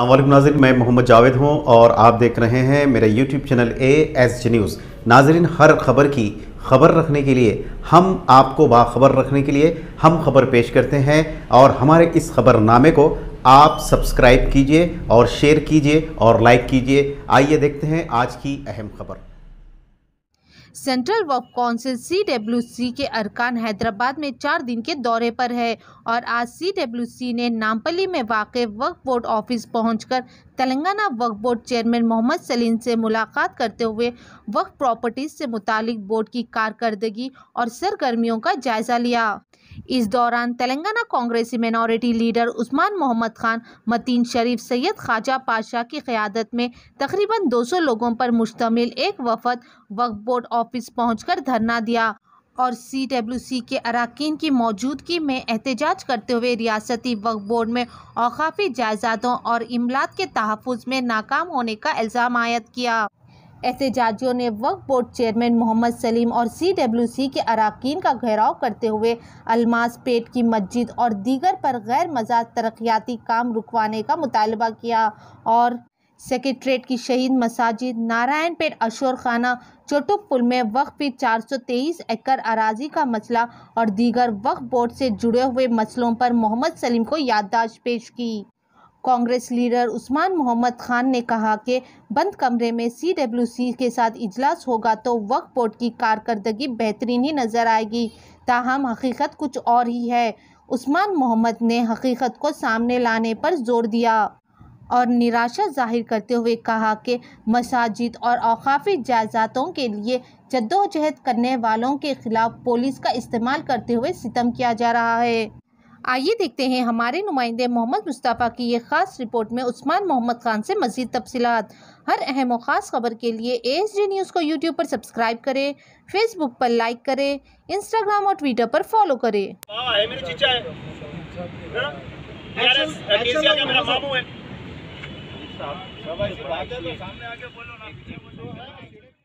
अल्लाम नाजिन मैं मोहम्मद जावेद हूँ और आप देख रहे हैं मेरा YouTube channel A S G news नाजरन हर खबर की खबर रखने के लिए हम आपको बाखबर रखने के लिए हम खबर पेश करते हैं और हमारे इस खबरनामे को आप सब्सक्राइब कीजिए और शेयर कीजिए और लाइक कीजिए आइए देखते हैं आज की अहम खबर सेंट्रल वक्फ काउंसिल सी के अरकान हैदराबाद में चार दिन के दौरे पर है और आज सी ने नामपली में वाक़ वक्फ बोर्ड ऑफिस पहुंचकर तेलंगाना वक्फ बोर्ड चेयरमैन मोहम्मद सलीम से मुलाकात करते हुए वक्फ प्रॉपर्टीज़ से मुतालिक बोर्ड की कारकर्दगी और सरगर्मियों का जायज़ा लिया इस दौरान तेलंगाना कांग्रेसी मिनॉरिटी लीडर उस्मान मोहम्मद खान मतीन शरीफ सैयद ख्वाजा पाशाह की क़्यादत में तकरीबन 200 लोगों पर मुश्तमिल एक वफद वक्फ बोर्ड ऑफिस पहुंचकर धरना दिया और सी डब्ल्यू सी के अरकान की मौजूदगी में एहतजाज करते हुए रियासती वक्फ बोर्ड में औकाफी जायदादों और इमलात के तहफ़ में नाकाम होने का इल्ज़ाम आयद किया एहतजाजियों ने वक्फ बोर्ड चेयरमैन मोहम्मद सलीम और सीडब्ल्यूसी के अरकान का घेराव करते हुए अलमास पेट की मस्जिद और दीगर पर गैर मजाज तरक्याती काम रुकवाने का मुतालबा किया और सेक्रेटरेट की शहीद मसाजिद नारायण पेट अशोर खाना पुल में वक्फ की चार सौ तेईस एकड़ अराजी का मसला और दीगर वक्फ बोर्ड से जुड़े हुए मसलों पर मोहम्मद सलीम को याददाश्त पेश की कांग्रेस लीडर उस्मान मोहम्मद खान ने कहा कि बंद कमरे में सी के साथ इजलास होगा तो वक्त बोर्ड की कारकर्दगी बेहतरीन ही नज़र आएगी ताहम हकीकत कुछ और ही है उस्मान मोहम्मद ने हकीकत को सामने लाने पर जोर दिया और निराशा जाहिर करते हुए कहा कि मसाजिद और अवकाफ़ी जायजातों के लिए जद्दोजहद करने वालों के ख़िलाफ़ पुलिस का इस्तेमाल करते हुए सितम किया जा रहा है आइए देखते हैं हमारे नुमाइंदे मोहम्मद मुस्तफ़ा की ये खास रिपोर्ट में उस्मान मोहम्मद खान से मजीद तफसीत हर अहम व ख़ास खबर के लिए एस जी न्यूज़ को यूट्यूब पर सब्सक्राइब करें फेसबुक पर लाइक करें इंस्टाग्राम और ट्विटर पर फॉलो करें हाँ,